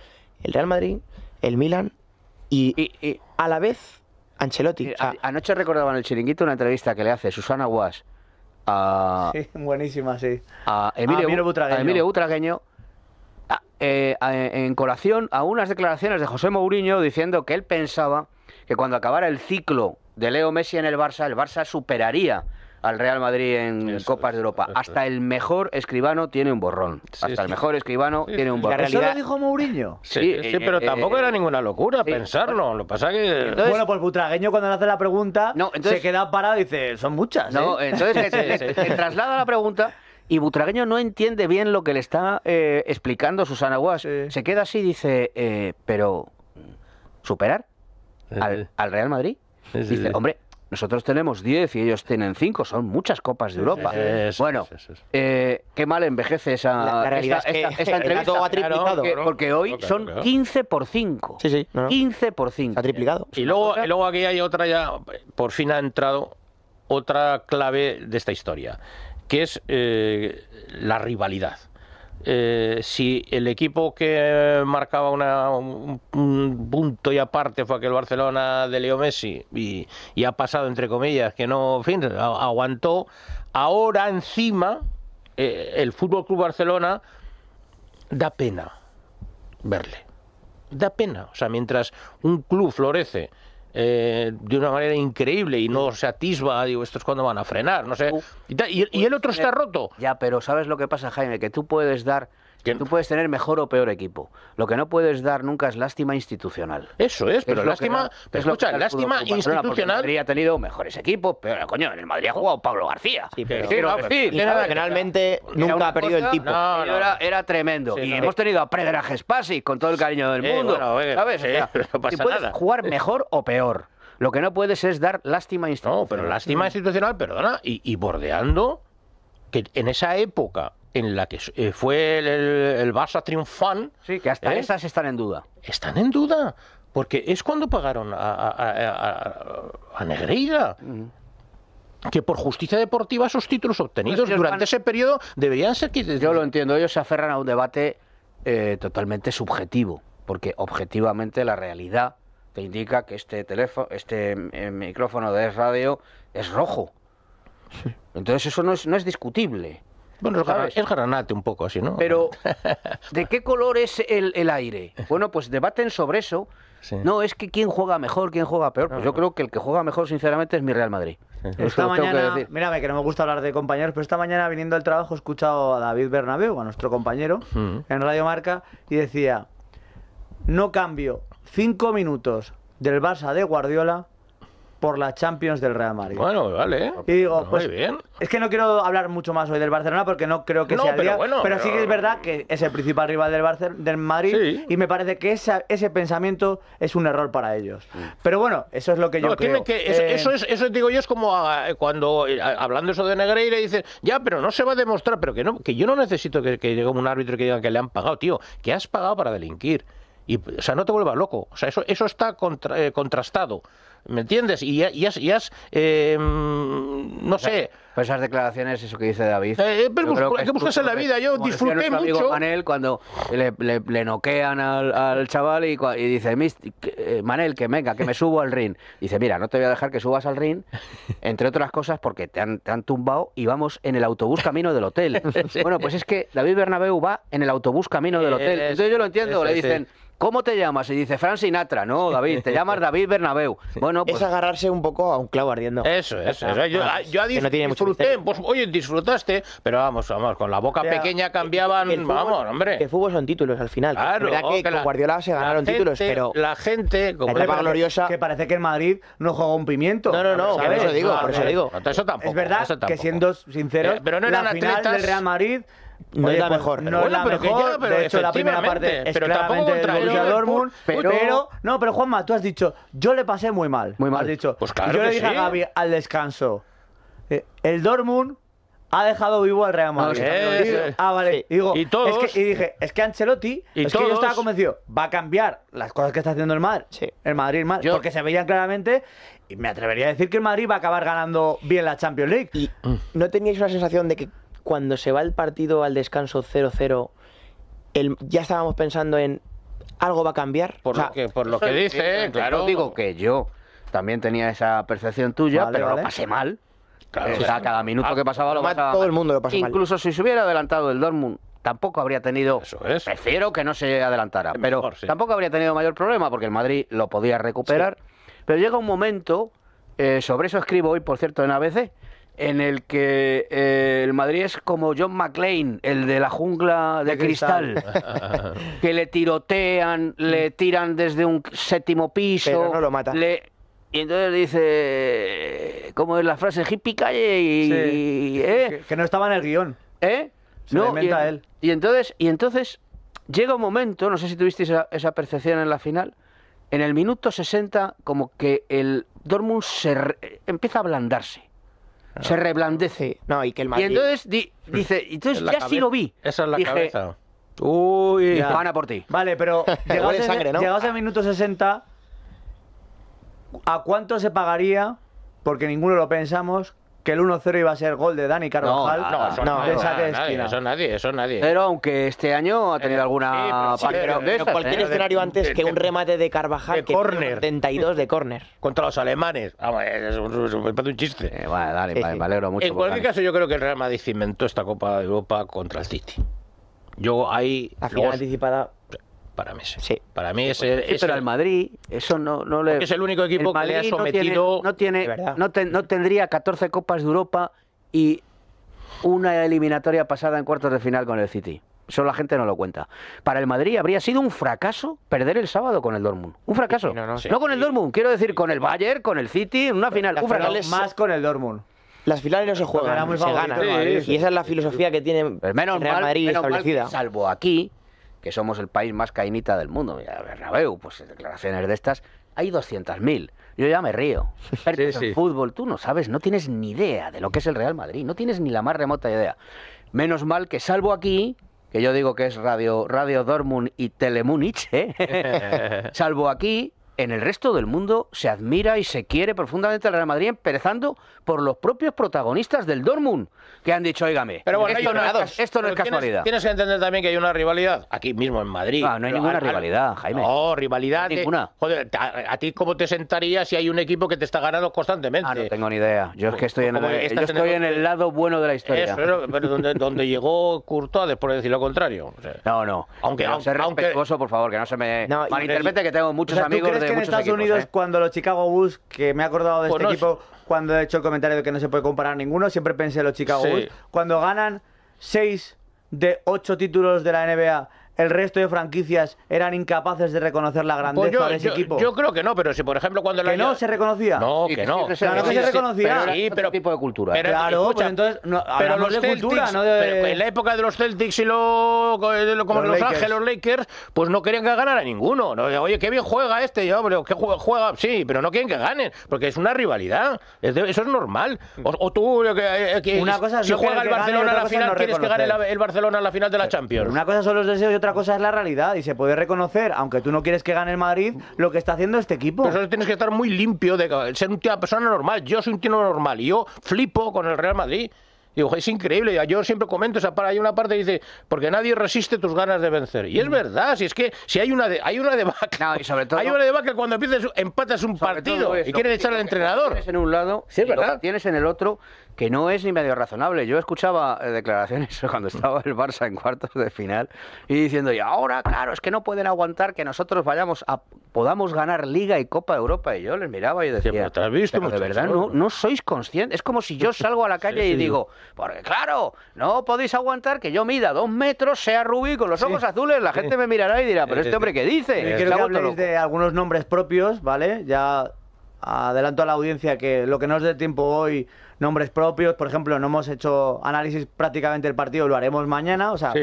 el Real Madrid, el Milan y, a la vez Ancelotti. anoche recordaban el chiringuito una entrevista que le hace Susana Guas a... [LAUGHS] Sí, buenísima, sí. A Emilio, Butragueño. Eh, en colación a unas declaraciones de José Mourinho diciendo que él pensaba que cuando acabara el ciclo de Leo Messi en el Barça, el Barça superaría al Real Madrid en Copas de Europa. Hasta el mejor escribano tiene un borrón. Hasta el mejor escribano tiene un borrón. ¿Eso lo dijo Mourinho? Sí, eh, pero eh, tampoco eh, era ninguna locura pensarlo. Lo pasa que... bueno, pues Butragueño cuando le hace la pregunta se queda parado y dice, son muchas. No, entonces se traslada la pregunta y Butragueño no entiende bien lo que le está explicando Susana Guas. Se queda así y dice, pero... ¿Superar? al Real Madrid? Dice, hombre, nosotros tenemos 10 y ellos tienen 5, son muchas copas de Europa. bueno, eh, qué mal envejece esa, esta, entrevista. porque, hoy son 15 por 5. 15 por 5. Ha triplicado. Y luego, luego aquí hay otra ya, por fin ha entrado otra clave de esta historia, que es eh, la rivalidad. Eh, si el equipo que marcaba un, punto y aparte fue aquel Barcelona de Leo Messi y, ha pasado entre comillas que no, en fin, aguantó. Ahora encima eh, el Fútbol Club Barcelona da pena verle, da pena. O sea, mientras un club florece eh, de una manera increíble y no se atisba, digo, esto es cuando van a frenar, no sé. y el otro pues está roto. Ya, pero ¿sabes lo que pasa, Jaime? Que tú puedes dar Tú puedes tener mejor o peor equipo. Lo que no puedes dar nunca es lástima institucional. Eso es, pero lástima, escucha, lástima institucional. Habría tenido mejores equipos, pero coño, en el Madrid ha jugado Pablo García. pero, nunca ha perdido el tipo. era, tremendo. y hemos tenido a Predrag Spasi con todo el cariño del mundo. puedes jugar mejor o peor. Lo que no puedes es dar lástima institucional. No, pero lástima institucional, perdona, y bordeando que en esa época en la que eh, fue el, Barça triunfán. Sí, que hasta eh, esas están en duda. Están en duda, porque es cuando pagaron a, Negreira. que por justicia deportiva esos títulos obtenidos durante ese periodo deberían ser... Yo lo entiendo, ellos se aferran a un debate eh, totalmente subjetivo, porque objetivamente la realidad te indica que este teléfono, este micrófono de radio es rojo. Entonces eso no es, no es discutible. Bueno, es granate un poco así, ¿no? Pero, [LAUGHS] ¿de qué color es el, aire? Bueno, pues debaten sobre eso. No, es que quién juega mejor, quién juega peor. Pues yo creo que el que juega mejor, sinceramente, es mi Real Madrid. Esta mañana, que que no me gusta hablar de compañeros, pero esta mañana viniendo al trabajo he escuchado a David Bernabeu, a nuestro compañero, mm. en Radio Marca, y decía, no cambio cinco minutos del Barça de Guardiola por la Champions del Real Madrid. Bueno, vale. Y pues, Es que no quiero hablar mucho más hoy del Barcelona porque no creo que sea pero sí que es verdad que es el principal rival del, del Madrid y me parece que esa, ese pensamiento es un error para ellos. Mm. Pero bueno, eso es lo que yo creo. Eh, eso, es, digo yo es como ah, cuando eh, hablando eso de Negreira dices, ya, pero no se va a demostrar, pero que, no, que yo no necesito que, que llegue un árbitro que diga que le han pagado, tío, que has pagado para delinquir. Y, o sea, no te vuelvas loco. O sea, eso, eso está eh, contrastado. ¿Me entiendes? Y ya, em, no pues sé. Pues esas declaraciones, eso que dice David. Eh, eh pues que, buscas en la vida? Yo disfruté mucho. Manel, cuando le, noquean al, chaval y, dice, eh, Manel, que venga, que me subo al ring. Dice, mira, no te voy a dejar que subas al ring, entre otras cosas porque te han, tumbado y vamos en el autobús camino del hotel. [LAUGHS] bueno, pues es que David Bernabeu va en el autobús camino del eh, hotel. Entonces yo lo entiendo, le dicen... ¿Cómo te llamas? Y dice Fran Sinatra, no, David, te llamas David Bernabeu. [LAUGHS] Bueno, pues... Es agarrarse un poco a un clavo ardiendo. Eso, eso. eso. Yo, yo no tiene disfruté, pues oye, disfrutaste, pero vamos, vamos, con la boca pequeña cambiaban, vamos, hombre. Que fútbol son títulos al final. Claro, oh, que, que con Guardiola se ganaron títulos, pero... La gente, como la etapa gloriosa... Que parece que en Madrid no jugó un pimiento. No, no, no, por eso digo, por eso digo. Eso tampoco. Es verdad que siendo sincero, eh, pero no la final del Real Madrid no es la pues, mejor. No es la mejor, pero de hecho la primera parte es pero claramente el Dortmund, pero... No, pero Juanma, tú has dicho, yo le pasé muy mal. Muy mal. dicho, pues yo le dije a Gaby al descanso, eh, el Dortmund ha dejado vivo al Real Madrid. Ah, vale. Y, digo, es que, y dije, es que Ancelotti, y es que yo estaba convencido, va a cambiar las cosas que está haciendo el Madrid, el Madrid mal, porque se veían claramente. Y me atrevería a decir que el Madrid va a acabar ganando bien la Champions League. no teníais una sensación de que cuando se va el partido al descanso 0-0, ya estábamos pensando en algo va a cambiar. Por lo que, por lo que dice, claro. digo que yo también tenía esa percepción tuya, pero lo pasé mal. cada minuto que pasaba lo pasaba Todo el mundo lo pasaba Incluso si se hubiera adelantado el Dortmund, tampoco habría tenido... Eso es. Prefiero que no se adelantara, pero tampoco habría tenido mayor problema porque el Madrid lo podía recuperar. Pero llega un momento, eh, sobre eso escribo hoy, por cierto, en ABC, en el que eh, el Madrid es como John McClane, el de la jungla de, cristal, [LAUGHS] que le tirotean, le mm. tiran desde un séptimo piso, lo Y entonces dice, ¿cómo es la frase? Hippie calle y... ¿eh? Que, no estaba en el guión. ¿Eh? no, y, él. Y entonces, y entonces llega un momento, no sé si tuviste esa, percepción en la final, en el minuto 60 como que el Dortmund se empieza a ablandarse. Se reblandece. No, y que el Madrid... Y entonces dice, [LAUGHS] entonces ya sí lo vi. Esa es la Dije, cabeza. Uy, Y van a por ti. Vale, pero [LAUGHS] llegados, sangre, a minuto 60, ¿a cuánto se pagaría? Porque ninguno lo pensamos que el 1-0 iba a ser gol de Dani Carvajal. No, no, no, Nadie, eso nadie, eso nadie. Pero aunque este año ha tenido alguna parte pero, cualquier ¿eh? escenario antes que un remate de Carvajal que corner. 72 de córner. Contra los alemanes. Vamos, ah, es un, chiste. Eh, vale, dale, vale, me alegro mucho. En cualquier caso, yo creo que el Real Madrid cimentó esta Copa de Europa contra el City. Yo ahí. La final anticipada para Messi. Sí. Para mí pues, es, el, Madrid eso no, le es el único equipo que le ha sometido no tiene, no, tendría 14 copas de Europa y una eliminatoria pasada en cuartos de final con el City. Solo la gente no lo cuenta. Para el Madrid habría sido un fracaso perder el sábado con el Dortmund. Un fracaso. No, con el Dortmund, quiero decir con el Bayern, con el City, en una final. un fracaso. Más con el Dortmund. Las finales no se juegan, se ganan. Y esa es la filosofía que tiene pues Real Madrid establecida. salvo aquí, que somos el país más caínita del mundo. Mira, pues declaraciones de estas, hay 200.000. Yo ya me río. [LAUGHS] fútbol, tú no sabes, no tienes ni idea de lo que es el Real Madrid, no tienes ni la más remota idea. Menos mal que salvo aquí, que yo digo que es Radio, Radio Dortmund y Telemunich, ¿eh? [LAUGHS] [LAUGHS] salvo aquí, en el resto del mundo se admira y se quiere profundamente ...la Real Madrid, empezando por los propios protagonistas del Dortmund, que han dicho, oígame... pero bueno, esto, no es, casualidad. Tienes, que entender también que hay una rivalidad, aquí mismo en Madrid. Ah, no, hay ninguna rivalidad, Jaime. No, rivalidad. ninguna. Joder, a, ti cómo te sentarías si hay un equipo que te está ganando constantemente? Ah, no tengo ni idea. Yo es que estoy en, el, lado bueno de la historia. Eso, pero, donde, [LAUGHS] llegó Courtois, por decir lo contrario. no, no. Aunque, aunque, ser por favor, que no se me malinterprete, que tengo muchos amigos de en Estados Unidos, ¿eh? cuando los Chicago Bulls, que me he acordado de este pues equipo, cuando he hecho el comentario de que no se puede comparar ninguno, siempre pensé en los Chicago Bulls. Cuando ganan 6 de 8 títulos de la NBA el resto de franquicias eran incapaces de reconocer la grandeza pues de ese equipo? Yo creo que no, pero si por ejemplo cuando ¿Que no se reconocía? No, que no. Claro que se reconocía. Pero sí, pero... tipo de cultura. claro, pues entonces no, pero cultura, no en la época de los Celtics y lo, como los, los Ángeles, los Lakers, pues no querían que ganara ninguno. oye, qué bien juega este, yo, qué juega, juega, sí, pero no quieren que ganen, porque es una rivalidad. eso es normal. O, tú, eh, eh, que, una cosa si juega el Barcelona a la final, quieres que gane el Barcelona a la final de la eh, Champions. Una cosa son los deseos y otra cosa es la realidad y se puede reconocer, aunque tú no quieres que gane el Madrid, lo que está haciendo este equipo. eso tienes que estar muy limpio de ser una persona normal. Yo soy un tío normal y yo flipo con el Real Madrid. Digo, es increíble. Yo siempre comento, esa para, hay una parte que dice, porque nadie resiste tus ganas de vencer. Y es mm. verdad, si es que si hay una de, hay una debacle. vaca [LAUGHS] hay una debacle cuando empiezas, empatas un partido y quieren echar al entrenador. Tienes en un lado, sí, es verdad. Lo tienes en el otro que no es ni medio razonable. Yo escuchaba eh, declaraciones [LAUGHS] cuando estaba el Barça en cuartos de final y diciendo, y ahora, claro, es que no pueden aguantar que nosotros vayamos a podamos ganar Liga y Copa de Europa. Y yo les miraba y decía, sí, pero visto, de verdad no, sois conscientes. Es como si yo [LAUGHS] salgo a la calle y digo, porque claro, no podéis aguantar que yo mida dos metros, sea rubí, con los ojos azules, la gente me mirará y dirá, pero este hombre, ¿qué dice? Creo que de algunos nombres propios, ¿vale? Ya adelanto a la audiencia que lo que no os dé tiempo hoy nombres propios. Por ejemplo, no hemos hecho análisis prácticamente del partido, lo haremos mañana. O sea,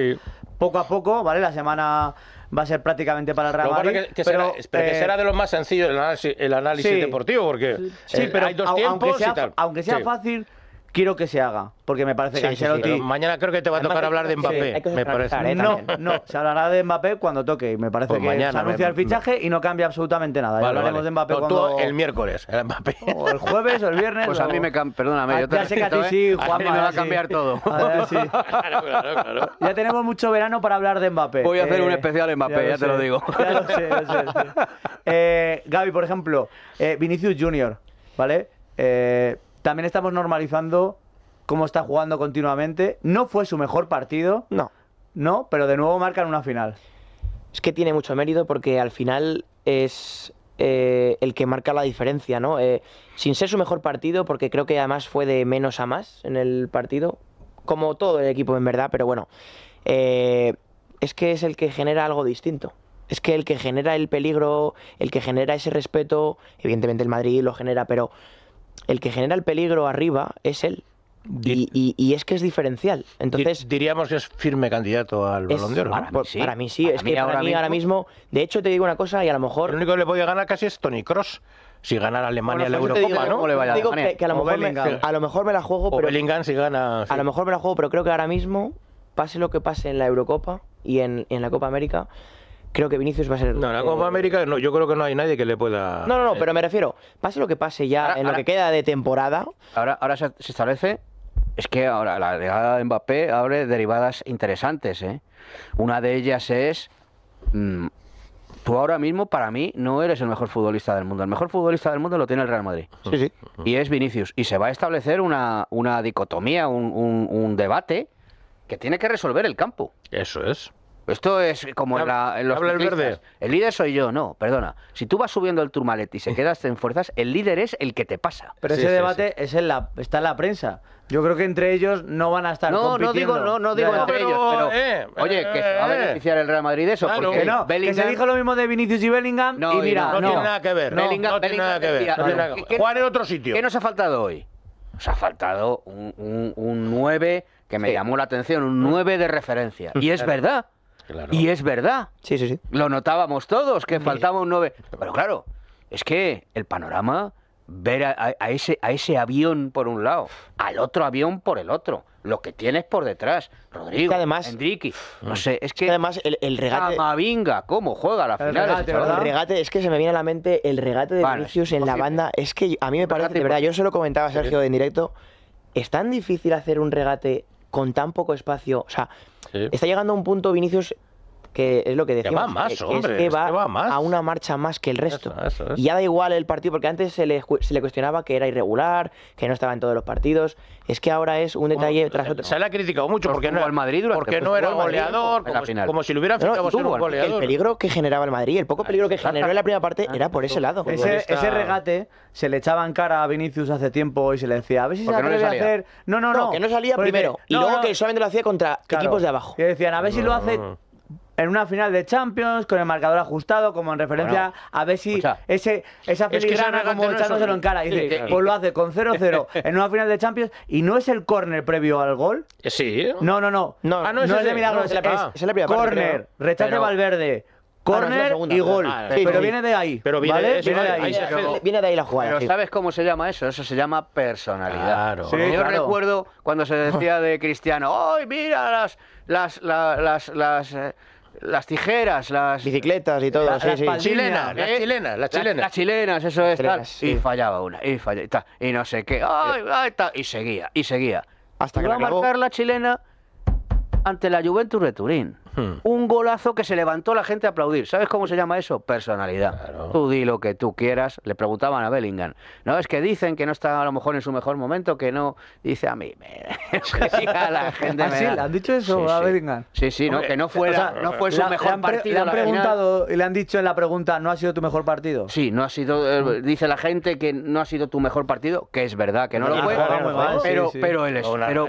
poco a poco, ¿vale? La semana va a ser prácticamente para el Real Que, eh, será, de los más sencillos el análisis, deportivo, porque sí, eh, pero hay dos tiempos Aunque sea fácil quiero que se haga, porque me parece que Sí, Mañana creo que te va a tocar hablar de Mbappé, me parece. ¿eh? No, no, se hablará de Mbappé cuando toque, me parece pues que mañana, se anuncia el fichaje y no cambia absolutamente nada. Ya hablaremos de Mbappé cuando... tú el miércoles, el Mbappé. [LAUGHS] O el jueves o el viernes Pues a mí me... cambia... Perdóname, ah, yo te ya sé que a ti ¿eh? sí, Juan, a me va a cambiar todo. [LAUGHS] [LAUGHS] claro, claro, claro. Ya tenemos mucho verano para hablar de Mbappé. Voy a hacer un eh, especial Mbappé, ya, te lo digo. Ya lo sé, Gaby, por ejemplo, Vinicius Junior, ¿vale? Eh, también estamos normalizando cómo está jugando continuamente. No fue su mejor partido. No. No, pero de nuevo marcan una final. Es que tiene mucho mérito porque al final es eh, el que marca la diferencia, ¿no? Eh, sin ser su mejor partido, porque creo que además fue de menos a más en el partido, como todo el equipo en verdad, pero bueno, eh, es que es el que genera algo distinto. Es que el que genera el peligro, el que genera ese respeto, evidentemente el Madrid lo genera, pero el que genera el peligro arriba es él. Y, es que es diferencial. Entonces, diríamos que es firme candidato al Balón de Oro. Para, mí, sí. es que ahora mismo... mismo, de hecho te digo una cosa y a lo mejor... El único que le podía ganar casi es Tony Cross. Si gana Alemania la pues Eurocopa, ¿no? a, lo mejor me, la juego, pero... Bellingham si gana... A lo mejor me la juego, pero creo que ahora mismo, pase lo que pase en la Eurocopa y en la Copa América, creo que Vinicius va a ser. No, la Copa América no, yo creo que no hay nadie que le pueda. No, no, no, eh. pero me refiero, pase lo que pase ya en lo que queda de temporada. Ahora, ahora se, establece. Es que ahora la llegada de Mbappé abre derivadas interesantes. ¿eh? Una de ellas es. Mm, tú ahora mismo, para mí, no eres el mejor futbolista del mundo. El mejor futbolista del mundo lo tiene el Real Madrid. Sí, sí. Y es Vinicius. Y se va a establecer una, dicotomía, un, un debate que tiene que resolver el campo. Eso es. Esto es como en, la, los el, líder soy yo, no, perdona. Si tú vas subiendo el turmalet y se quedas en fuerzas, el líder es el que te pasa. Pero ese debate Es en la, está en la prensa. Yo creo que entre ellos no van a estar no, compitiendo. No, digo, no, no digo entre ellos, pero... Eh, oye, que va a eh, beneficiar el Real Madrid eso, porque no, que se dijo lo mismo de Vinicius y Bellingham no, y mira... No, tiene nada que ver. Bellingham, no, tiene nada que ver. Jugar en otro sitio. ¿Qué nos ha faltado hoy? Nos ha faltado un, un, un 9 que me llamó la atención, un 9 de referencia. [LAUGHS] Y es verdad y es verdad. Sí, sí, sí. Lo notábamos todos, que faltaba un 9. Pero claro, es que el panorama, ver a, ese, a ese avión por un lado, al otro avión por el otro, lo que tienes por detrás, Rodrigo, además, Enrique, no mm. sé, es que, además el, regate... venga, cómo juega la final. Regate, el regate, es que se me viene a la mente el regate de Lucius en la banda, es que a mí me parece, de verdad, yo se lo comentaba Sergio en directo, es tan difícil hacer un regate con tan poco espacio. O sea, está llegando a un punto, Vinicius, que es lo que decía Que va más, hombre, que va, a una marcha más que el resto. y ya da igual el partido, porque antes se le, cuestionaba que era irregular, que no estaba en todos los partidos. Es que ahora es un detalle tras otro. Se le ha criticado mucho pues porque no, Madrid porque no era goleador, como, si lo hubieran no, a goleador. El peligro que generaba el Madrid, el poco peligro que generó en la primera parte era por ese lado. Pues ese, regate se le echaba en cara a Vinicius hace tiempo y se le decía, a ver si se a hacer. No, no, no. que no salía primero. y luego que solamente lo hacía contra equipos de abajo. Y decían, a ver si lo hace en una final de Champions con el marcador ajustado, como en referencia a ver si ese, esa filigrana que como echándoselo en cara. Y dice, pues lo hace con 0-0 [LAUGHS] en una final de Champions y no es el córner previo al gol. Eh, sí. No, no, no. No, ah, no, es de milagro. es, ah, es córner, rechace Valverde. Córner y gol. Ah, sí, pero viene de ahí. Pero viene, de, viene, de, ahí. viene de ahí la jugada. Pero ¿sabes cómo se llama eso? Eso se llama personalidad. Claro. Yo recuerdo cuando se decía de Cristiano, ¡ay, mira las, las, las, las, eh, las tijeras, las bicicletas y todo. sí, las Chilenas, las ¿eh? chilenas, las chilenas. las chilenas, eso es. Y fallaba una, y fallaba, y, y no sé qué. Eh. y seguía, y seguía. Hasta que a marcar la chilena ante la Juventus de Turín. Hmm. Un golazo que se levantó la gente a aplaudir. ¿Sabes cómo se llama eso? Personalidad. Tú di lo que tú quieras. Le preguntaban a Bellingham. No, es que dicen que no está a lo mejor en su mejor momento, que no. Dice a mí. Me... [LAUGHS] sí, ah, ¿Han dicho eso a Bellingham? Sí, sí, que no, fue su mejor partido. Le han preguntado y le han dicho en la pregunta, ¿no ha sido tu mejor partido? Sí, no ha sido. Eh, mm. dice la gente que no ha sido tu mejor partido, que es verdad que no, lo fue. pero, pero, él es,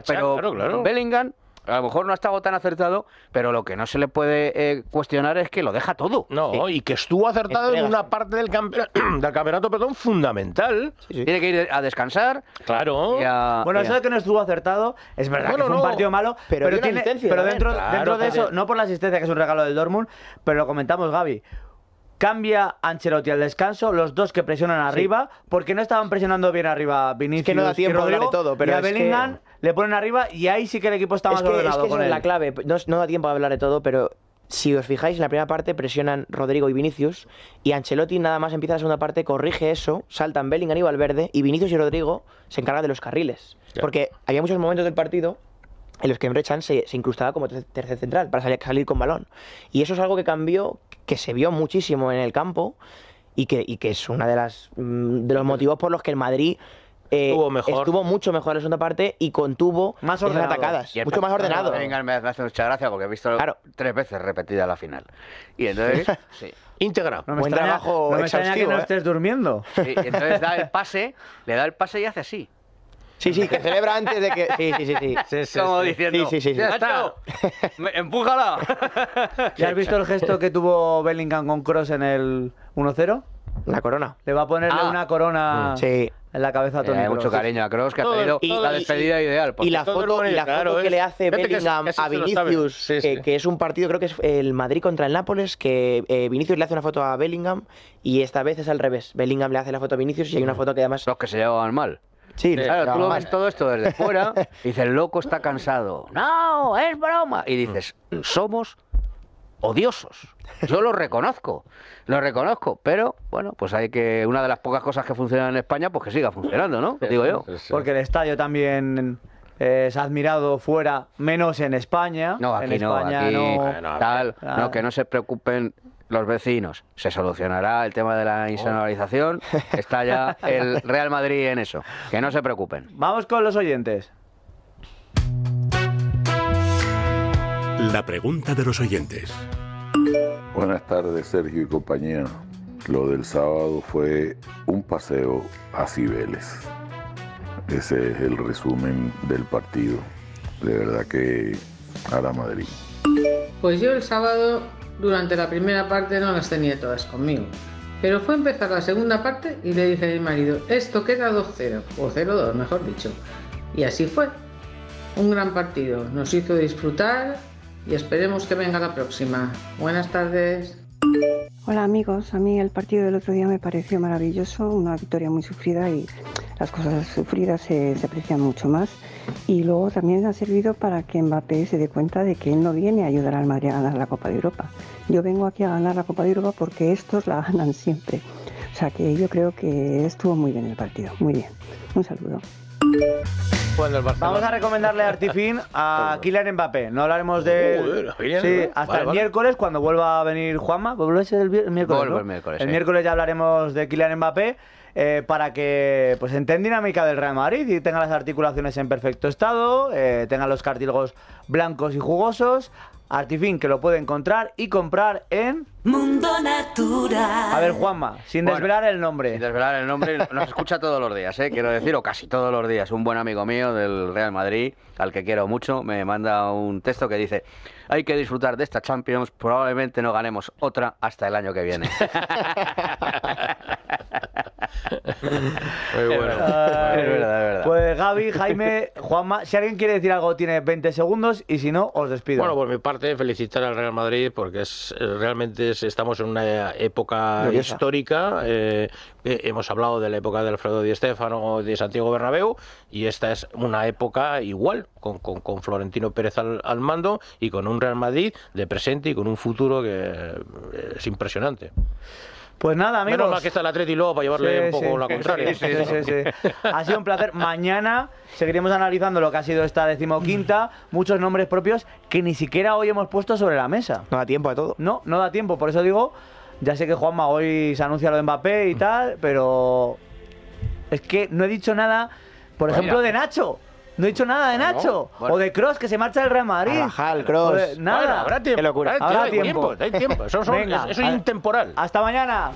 pero Bellingham a lo mejor no ha estado tan acertado, pero lo que no se le puede eh, cuestionar es que lo deja todo. No, y que estuvo acertado en una parte del, [CLEARS THROAT] del campeonato perdón, fundamental. Tiene que ir a descansar. Claro. bueno, eso de que no estuvo acertado, es verdad que un partido malo, pero, ¿eh? dentro, dentro de eso, no por la asistencia, que es un regalo del Dortmund, pero lo comentamos, Gaby. Cambia Ancelotti al descanso, los dos que presionan arriba, porque no estaban presionando bien arriba Vinicius que no da tiempo de todo, pero y Bellingham le ponen arriba y ahí sí que el equipo está más Es que con es la clave. No, da tiempo a hablar de todo, pero si os fijáis, en la primera parte presionan Rodrigo y Vinicius y Ancelotti nada más empieza la segunda parte, corrige eso, saltan Bellingham y Valverde y Vinicius y Rodrigo se encargan de los carriles. Porque había muchos momentos del partido en los que Emre se, incrustaba como tercer central para salir, salir, con balón. Y eso es algo que cambió, que se vio muchísimo en el campo y que, que es uno de, las, mm, de los motivos por los que el Madrid eh, estuvo mucho mejor en la segunda parte y contuvo más ordenado. atacadas. mucho más ordenado. Venga, me hace mucha gracia porque he visto tres veces repetida la final. Y entonces. [LAUGHS] sí. Íntegra. No Buen trabajo no me extraña que no ¿eh? estés durmiendo. Sí, entonces da el pase, le da el pase y hace así. Sí, sí, que celebra antes de que. [LAUGHS] Sí, sí, sí. sí. Como diciendo. ¡Ya está! ¡Empújala! ¿Ya has visto el gesto que tuvo Bellingham con Cross en el 1-0? La corona. Le va a ponerle ah. una corona. Sí en la cabeza mucho cariño a que ha tenido la despedida ideal. Y la foto, que le hace Bellingham a Vinicius, que es un partido, creo que es el Madrid contra el Nápoles, que eh, Vinicius le hace una foto a Bellingham y esta vez es al revés. Bellingham le hace la foto a Vinicius y hay una foto que además. Los que se llevaban mal. Sí, claro, tú lo ves todo esto desde fuera [LAUGHS] y dices, el loco está cansado. No, es broma. Y dices, mm. somos odiosos. Yo lo reconozco, lo reconozco, pero bueno, pues hay que una de las pocas cosas que funcionan en España, pues que siga funcionando, ¿no? Digo yo. Porque el estadio también es admirado fuera, menos en España. No, aquí en España, tal, que no se preocupen los vecinos. Se solucionará el tema de la oh. insonorización. Está ya el Real Madrid en eso. Que no se preocupen. Vamos con los oyentes. La pregunta de los oyentes. Buenas tardes, Sergio y compañía. Lo del sábado fue un paseo a Cibeles. Ese es el resumen del partido. De verdad que a la Madrid. Pues yo el sábado, durante la primera parte, no las tenía todas conmigo. Pero fue empezar la segunda parte y le dije a mi marido, esto queda 2-0, o 0-2, mejor dicho. Y así fue. Un gran partido. Nos hizo disfrutar, y esperemos que venga la próxima. Buenas tardes. Hola amigos, a mí el partido del otro día me pareció maravilloso, una victoria muy sufrida y las cosas sufridas se, aprecian mucho más. Y luego también ha servido para que Mbappé se dé cuenta de que él no viene a ayudar al Madrid a ganar la Copa de Europa. Yo vengo aquí a ganar la Copa de Europa porque estos la ganan siempre. O sea que yo creo que estuvo muy bien el partido, muy bien. Un saludo. Vamos a recomendarle a Artifin a Kylian Mbappé. No hablaremos de hasta el miércoles, cuando vuelva a venir Juanma. el miércoles? el miércoles. El miércoles ya hablaremos de Kylian Mbappé. Eh, para que pues entén dinámica del Real Madrid y tenga las articulaciones en perfecto estado, eh, tenga los cartílagos blancos y jugosos, Artifin, que lo puede encontrar y comprar en... Mundo Natural. A ver, Juanma, sin desvelar el nombre. Sin desvelar el nombre, nos escucha todos los días, ¿eh? quiero decir, o casi todos los días. Un buen amigo mío del Real Madrid, al que quiero mucho, me manda un texto que dice, hay que disfrutar de esta Champions, probablemente no ganemos otra hasta el año que viene. [LAUGHS] [LAUGHS] Muy Pues Gaby, Jaime, Juanma, si alguien quiere decir algo, tiene 20 segundos y si no, os despido. Bueno, por mi parte, felicitar al Real Madrid porque es realmente estamos en una época histórica. Eh, eh, hemos hablado de la época de Alfredo Di Stéfano, de Santiago Bernabéu, y esta es una época igual, con, Florentino Pérez al, mando y con un Real Madrid de presente y con un futuro que eh, es impresionante. Pues nada, amigos. Menos mal que está el Atleti luego para llevarle un poco la contraria. Sí, sí, sí, Ha sido un placer. Mañana seguiremos analizando lo que ha sido esta decimoquinta. Muchos nombres propios que ni siquiera hoy hemos puesto sobre la mesa. No da tiempo de todo. No, no da tiempo. Por eso digo, ya sé que Juanma hoy se anuncia lo de Mbappé y mm. tal, pero es que no he dicho nada, por pues ejemplo, de Nacho. No he dicho nada de ah, Nacho. O de Cross que se marcha del Real Madrid. Cross. nada. habrá tiempo. locura. Habrá tiempo. Hay tiempo. Eso, eso es intemporal. Hasta mañana.